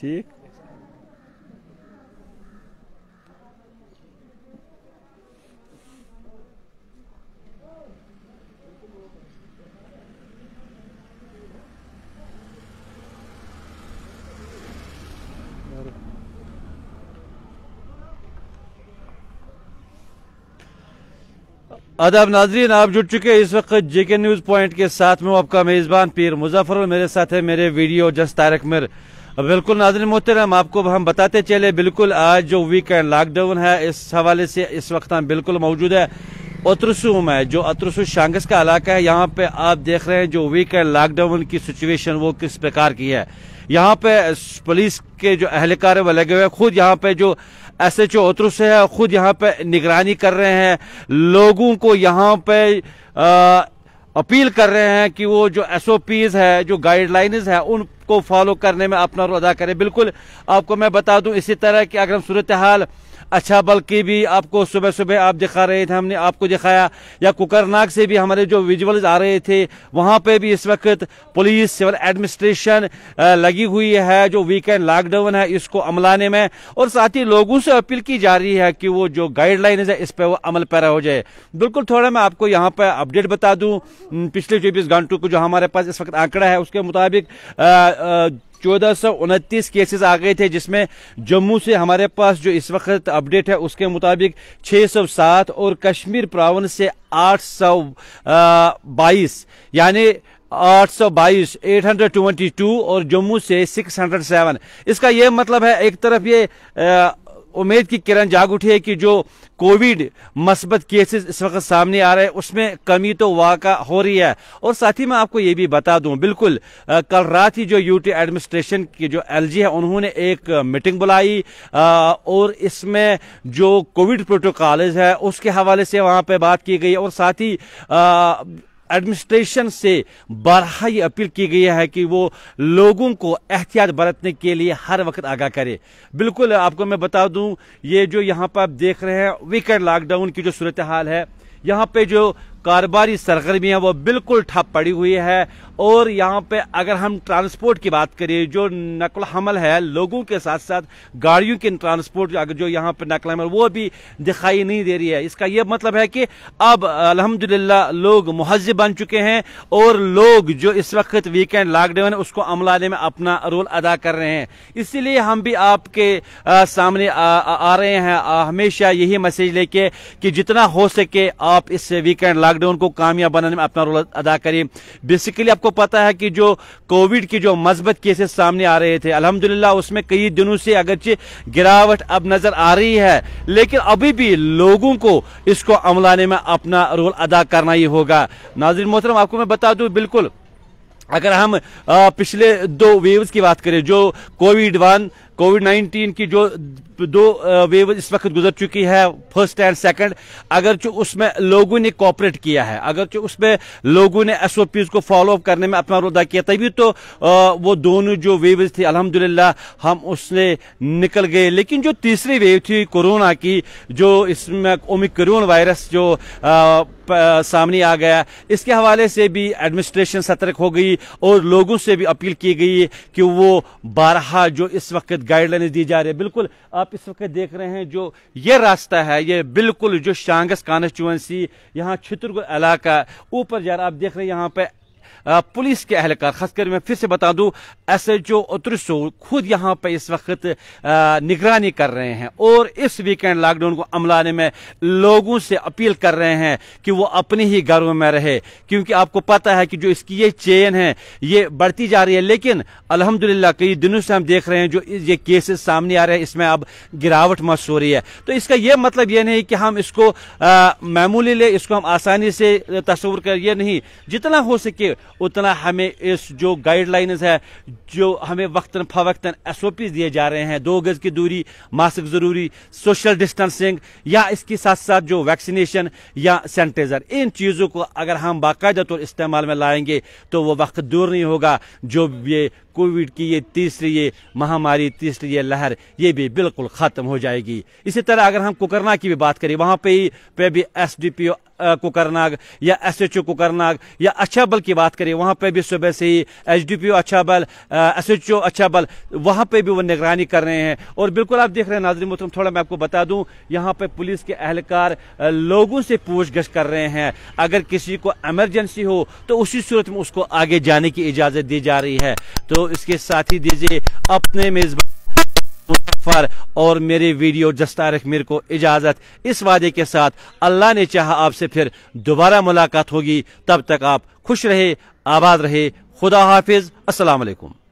ठीक अदब नाजरीन आप जुड़ चुके हैं इस वक्त जेके न्यूज़ पॉइंट के साथ में आपका मेज़बान पीर मुजफ्फर और मेरे साथ है मेरे वीडियो जस्ट तारक मिर बिल्कुल नाजन मोहतरम आपको हम बताते चले बिल्कुल आज जो वीकेंड लॉकडाउन है इस हवाले से इस वक्त हम बिल्कुल मौजूद है ओत्रसू में जो अत्रसू शांगस का इलाका है यहाँ पे आप देख रहे हैं जो वीकेंड लॉकडाउन की सिचुएशन वो किस प्रकार की है यहाँ पे पुलिस के जो अहलकार वो लगे हुए हैं खुद यहाँ पे जो एस एच ओ अतरुस है खुद यहाँ पे निगरानी कर रहे हैं लोगों को यहाँ पे आ, अपील कर रहे हैं कि वो जो एस ओ पीज है जो गाइडलाइंस है उन को फॉलो करने में अपना रोल अदा करें बिल्कुल आपको मैं बता दूं इसी तरह की अगर हम सूरत हाल अच्छा बल्कि भी आपको सुबह सुबह आप दिखा रहे थे हमने आपको दिखाया या कुकरनाग से भी हमारे जो विजुअल्स आ रहे थे वहाँ पे भी इस वक्त पुलिस सिविल एडमिनिस्ट्रेशन लगी हुई है जो वीकेंड लॉकडाउन है इसको अमलाने में और साथ ही लोगों से अपील की जा रही है कि वो जो गाइडलाइन है इस पर वो अमल पैरा हो जाए बिल्कुल थोड़ा मैं आपको यहाँ पर अपडेट बता दूँ पिछले चौबीस घंटों को जो हमारे पास इस वक्त आंकड़ा है उसके मुताबिक चौदह सौ उनतीस केसेस आ गए थे जिसमें जम्मू से हमारे पास जो इस वक्त अपडेट है उसके मुताबिक छह सौ सात और कश्मीर प्रावन से आठ सौ बाईस यानी 822, 822 और जम्मू से 607 इसका यह मतलब है एक तरफ ये आ, उम्मीद की किरण जाग उठी है कि जो कोविड मस्बत केसेस इस वक्त सामने आ रहे हैं उसमें कमी तो वाक़ हो रही है और साथ ही मैं आपको ये भी बता दूं बिल्कुल आ, कल रात ही जो यूटी एडमिनिस्ट्रेशन की जो एलजी है उन्होंने एक मीटिंग बुलाई आ, और इसमें जो कोविड प्रोटोकॉल है उसके हवाले से वहाँ पर बात की गई और साथ ही एडमिनिस्ट्रेशन से बारहा ये अपील की गई है कि वो लोगों को एहतियात बरतने के लिए हर वक्त आगाह करे बिल्कुल आपको मैं बता दूं ये जो यहाँ पर आप देख रहे हैं वीकर लॉकडाउन की जो सूरत हाल है यहाँ पे जो कारोबारी सरगर्मियाँ वो बिल्कुल ठप पड़ी हुई है और यहाँ पे अगर हम ट्रांसपोर्ट की बात करें जो नकल हमल है लोगों के साथ साथ गाड़ियों की ट्रांसपोर्ट अगर जो यहाँ पे नकल हमल वो भी दिखाई नहीं दे रही है इसका ये मतलब है कि अब अल्हम्दुलिल्लाह लोग महजब बन चुके हैं और लोग जो इस वक्त वीकेंड लॉकडाउन है उसको अमलाने में अपना रोल अदा कर रहे हैं इसीलिए हम भी आपके आ, सामने आ, आ, आ रहे हैं आ, हमेशा यही मैसेज लेके कि जितना हो सके आप इस वीकेंड लॉकडाउन लॉकडाउन को कामयाब बनाने में अपना रोल अदा करें बेसिकली आपको पता है कि जो कोविड के जो मजबत केसेस सामने आ रहे थे अलहमदिल्ला उसमें कई दिनों से अगरचे गिरावट अब नजर आ रही है लेकिन अभी भी लोगों को इसको अमलाने में अपना रोल अदा करना ही होगा नाजिर मोहतरम आपको मैं बता दू बिल्कुल अगर हम पिछले दो वेव्स की बात करें जो कोविड वन कोविड 19 की जो दो वेव इस वक्त गुजर चुकी है फर्स्ट एंड सेकंड अगर जो उसमें लोगों ने कॉपरेट किया है अगर जो उसमें लोगों ने एसओपीज को फॉलो अप करने में अपना रोदा किया तभी तो आ, वो दोनों जो वेव थी अल्हम्दुलिल्लाह हम उससे निकल गए लेकिन जो तीसरी वेव थी कोरोना की जो इसमें ओमिक्रोन वायरस जो आ, सामने आ गया इसके हवाले से भी एडमिनिस्ट्रेशन सतर्क हो गई और लोगों से भी अपील की गई कि वो बारह जो इस वक्त गाइडलाइंस दी जा रही है बिल्कुल आप इस वक्त देख रहे हैं जो ये रास्ता है ये बिल्कुल जो शांगस कॉन्स्टिट्यूंसी यहाँ छितरगुल इलाका ऊपर जा रहा आप देख रहे हैं यहाँ पे पुलिस के अहलकार खासकर मैं फिर से बता दूं एस एच ओ उतरसो खुद यहां पर इस वक्त निगरानी कर रहे हैं और इस वीकेंड लॉकडाउन को अमलाने में लोगों से अपील कर रहे हैं कि वो अपने ही घरों में रहे क्योंकि आपको पता है कि जो इसकी ये चेन है ये बढ़ती जा रही है लेकिन अलहमदुल्ला कई दिनों से हम देख रहे हैं जो ये केसेस सामने आ रहे हैं इसमें अब गिरावट महसूस हो रही है तो इसका यह मतलब यह नहीं कि हम इसको मामूली ले इसको हम आसानी से तस्वर कर ये नहीं जितना हो सके उतना हमें इस जो गाइडलाइंस है जो हमें वक्ता फवक्ता एस ओ पी दिए जा रहे हैं दो गज़ की दूरी मास्क ज़रूरी सोशल डिस्टेंसिंग या इसके साथ साथ जो वैक्सीनेशन या सैनिटाइज़र इन चीज़ों को अगर हम बाकायदा तौर इस्तेमाल में लाएंगे तो वो वक्त दूर नहीं होगा जो ये कोविड की ये तीसरी ये महामारी तीसरी ये लहर ये भी बिल्कुल ख़त्म हो जाएगी इसी तरह अगर हम कुकरना की भी बात करें वहां पे ही पे भी S D P O Kokernag या एस एच ओ कुकरनाग या अच्छा बल की बात करें वहां पे भी सुबह से ही एच डी पी ओ अच्छा बल एस एच ओ अच्छा बल वहां पे भी वो निगरानी कर रहे हैं और बिल्कुल आप देख रहे हैं नाजरी मुतरम थोड़ा मैं आपको बता दूं यहाँ पे पुलिस के एहलकार लोगों से पूछगछ कर रहे हैं अगर किसी को एमरजेंसी हो तो उसी सूरत में उसको आगे जाने की इजाज़त दी जा रही है तो इसके साथ ही दीजिए अपने मेजबान मुजफ्फर और मेरे वीडियो जस्तारक मीर को इजाज़त इस वादे के साथ अल्लाह ने चाहा आपसे फिर दोबारा मुलाकात होगी तब तक आप खुश रहे आबाद रहे खुदा हाफिज असलकुम